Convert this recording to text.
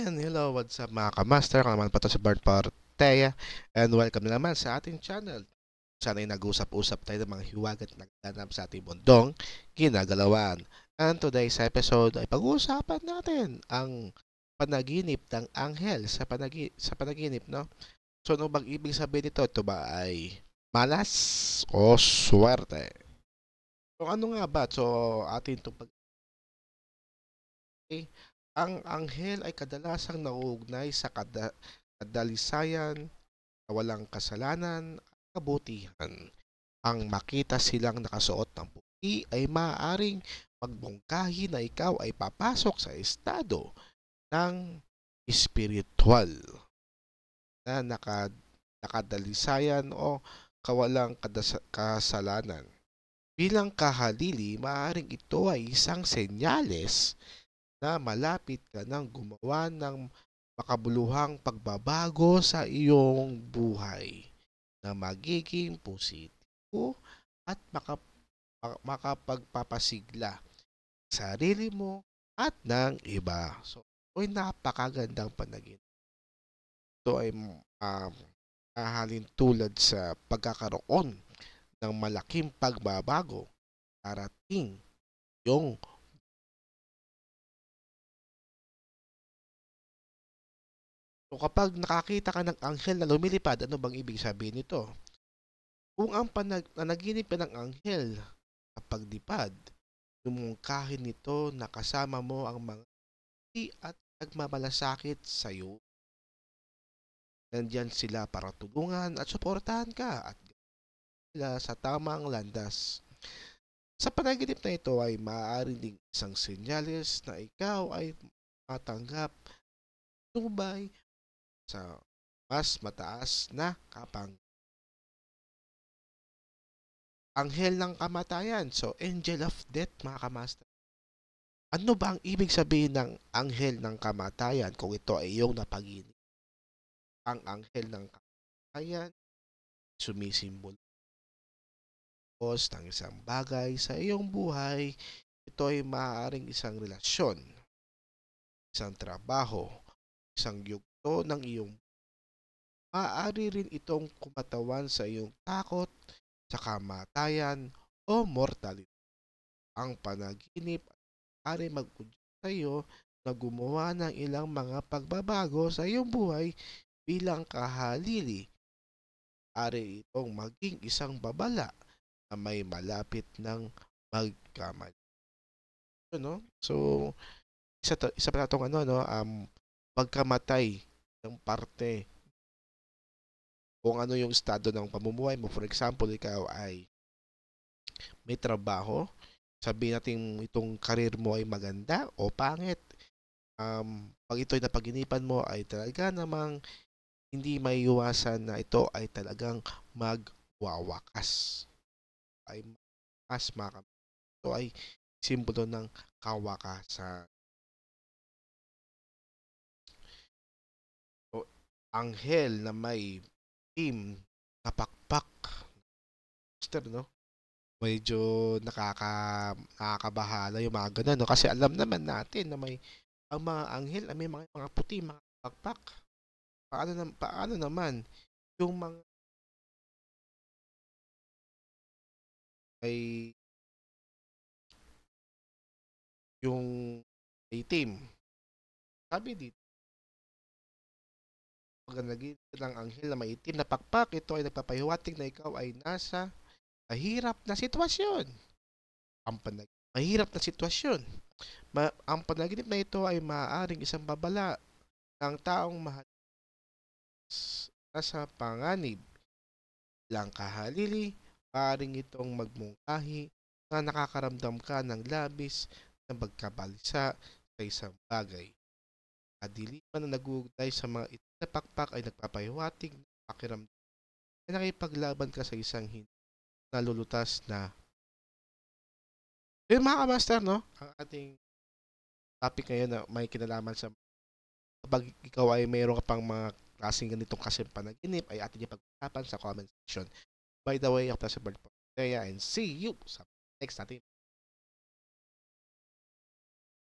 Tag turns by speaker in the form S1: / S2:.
S1: And hello, what's up mga kamaster? Ako naman pa to si Bart Partea and welcome naman sa ating channel. Sana'y nag-usap-usap tayo ng mga hiwag at nagdanap sa ating mundong ginagalawan. And today's episode ay pag-uusapan natin ang panaginip ng anghel sa, panagi sa panaginip, no? So, ano bang ibig sabihin nito? Ito ba ay malas o swerte? So, ano nga ba? So, atin itong pag- okay ang anghel ay kadalasang nauugnay sa kada, kadalisayan, walang kasalanan at kabutihan. Ang makita silang nakasuot ng puti ay maaaring magbungkahi na ikaw ay papasok sa estado ng spiritual na naka, nakadalisayan o kawalang kadas- kasalanan. Bilang kahalili, maaaring ito ay isang senyales na malapit ka ng gumawa ng makabuluhang pagbabago sa iyong buhay na magiging positibo at makap makapagpapasigla sa sarili mo at ng iba. So, ay napakagandang panaginip. Ito ay um, ahalin tulad sa pagkakaroon ng malaking pagbabago para parating yung So kapag nakakita ka ng anghel na lumilipad, ano bang ibig sabihin nito? Kung ang panag panaginip ng anghel sa pagdipad, lumungkahin nito na kasama mo ang mga at nagmamalasakit sa iyo. Nandyan sila para tulungan at suportahan ka at sila sa tamang landas. Sa panaginip na ito ay maaari ding isang senyales na ikaw ay matanggap tubay sa mas mataas na kapang Anghel ng kamatayan. So, angel of death, mga kamaster. Ano ba ang ibig sabihin ng anghel ng kamatayan kung ito ay iyong napaginig? Ang anghel ng kamatayan sumisimbol ng isang bagay sa iyong buhay, ito ay maaaring isang relasyon, isang trabaho, isang yug ito ng iyong maaari rin itong kumatawan sa iyong takot sa kamatayan o mortality. Ang panaginip ay magpudyo sa iyo na gumawa ng ilang mga pagbabago sa iyong buhay bilang kahalili. Ari itong maging isang babala na may malapit ng magkamali. So, ano, no? so isa, to, isa pa itong ano, no? Um, pagkamatay ng parte kung ano yung estado ng pamumuhay mo. For example, ikaw ay may trabaho, sabihin natin itong karir mo ay maganda o pangit. Um, pag ito'y napaginipan mo ay talaga namang hindi may iwasan na ito ay talagang magwawakas. Ay mas makam. Ito ay simbolo ng kawakasan. anghel na may team na pakpak. Mister, no? Medyo nakaka, nakakabahala yung mga ganun, no? Kasi alam naman natin na may ang mga anghel, may mga, mga puti, mga pakpak. Paano, na, paano naman yung mga ay yung ay team. Sabi dito, paganagin ng anghel na maitim na pakpak. Ito ay nagpapahiwatig na ikaw ay nasa mahirap na sitwasyon. Ang panag mahirap na sitwasyon. Ma- ang panaginip na ito ay maaaring isang babala ng taong mahal sa panganib. Lang kahalili, paring itong magmungkahi na nakakaramdam ka ng labis na pagkabalisa sa isang bagay. Kadiliman na naguugnay sa mga itim na pakpak ay nagpapahiwatig ng pakiramdam na nakipaglaban ka sa isang hindi nalulutas na eh mga master no? Ang ating topic ngayon na may kinalaman sa kapag ikaw ay mayroon ka pang mga klaseng ganitong kasing panaginip ay atin yung pag-usapan sa comment section. By the way, ako si Bert Portea and see you sa next natin.